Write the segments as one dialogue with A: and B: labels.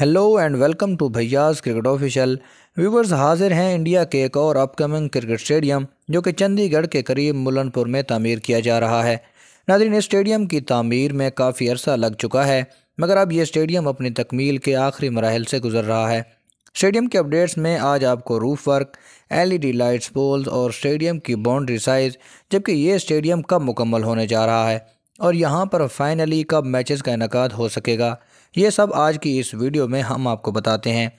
A: hello and welcome to भैयाज cricket official viewers हाजिर हैं इंडिया के एक और अपकमिंग क्रिकेट स्टेडियम जो कि चंडीगढ़ के करीब मुलनपुर में तमीर किया जा रहा है नादरीन स्टेडियम की तमीर में काफ़ी अरसा लग चुका है मगर अब यह स्टेडियम अपनी तकमील के आखिरी मराहल से गुजर रहा है स्टेडियम के अपडेट्स में आज आपको roof work LED lights poles और स्टेडियम की बाउंड्री साइज़ जबकि ये स्टेडियम कब मुकम्मल होने जा रहा है और यहाँ पर फाइनली कब मैचेस का इनका हो सकेगा ये सब आज की इस वीडियो में हम आपको बताते हैं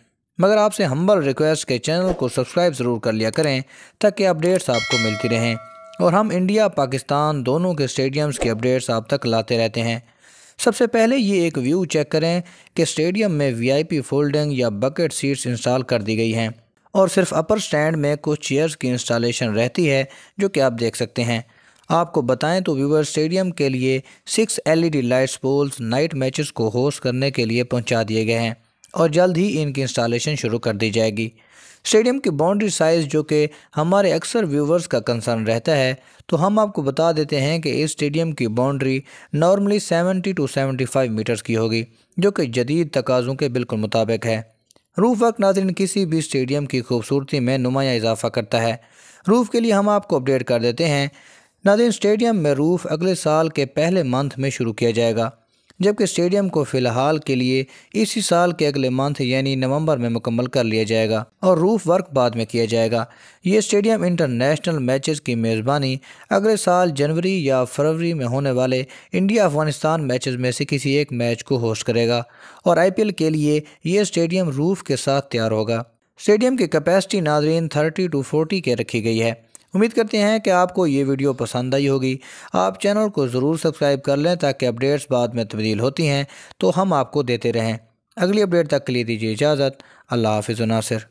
A: मगर आपसे हम्बल रिक्वेस्ट के चैनल को सब्सक्राइब ज़रूर कर लिया करें ताकि अपडेट्स आपको मिलती रहें और हम इंडिया पाकिस्तान दोनों के स्टेडियम्स के अपडेट्स आप तक लाते रहते हैं सबसे पहले ये एक व्यू चेक करें कि स्टेडियम में वीआईपी फोल्डिंग या बकेट सीट्स इंस्टॉल कर दी गई हैं और सिर्फ अपर स्टैंड में कुछ चेयर्स की इंस्टॉलेशन रहती है जो कि आप देख सकते हैं आपको बताएं तो व्यूवर स्टेडियम के लिए six LED lights poles night matches को होस्ट करने के लिए पहुंचा दिए गए हैं और जल्द ही इनकी इंस्टॉलेशन शुरू कर दी जाएगी स्टेडियम की बाउंड्री साइज़ जो कि हमारे अक्सर व्यूवर्स का कंसर्न रहता है तो हम आपको बता देते हैं कि इस स्टेडियम की बाउंड्री नॉर्मली 70 टू 75 मीटर्स की होगी जो कि जदीद तकाज़ों के बिल्कुल मुताबिक है रूफ वर्क नाजरन किसी भी स्टेडियम की खूबसूरती में नुमाया इजाफा करता है रूफ के लिए हम आपको अपडेट कर देते हैं नादिन स्टेडियम में रूफ अगले साल के पहले मंथ में शुरू किया जाएगा जबकि स्टेडियम को फ़िलहाल के लिए इसी साल के अगले मंथ यानी नवंबर में मुकम्मल कर लिया जाएगा और रूफ वर्क बाद में किया जाएगा ये स्टेडियम इंटरनेशनल मैचेस की मेज़बानी अगले साल जनवरी या फरवरी में होने वाले इंडिया अफगानिस्तान मैचेस में से किसी एक मैच को होस्ट करेगा और आईपीएल के लिए ये स्टेडियम रूफ के साथ तैयार होगा स्टेडियम की कैपेसिटी नाजरीन थर्टी टू फोर्टी के रखी गई है उम्मीद करते हैं कि आपको ये वीडियो पसंद आई होगी आप चैनल को ज़रूर सब्सक्राइब कर लें ताकि अपडेट्स बाद में तब्दील होती हैं तो हम आपको देते रहें अगली अपडेट तक के लिए दीजिए इजाज़त अल्लाह हाफिज़ नासिर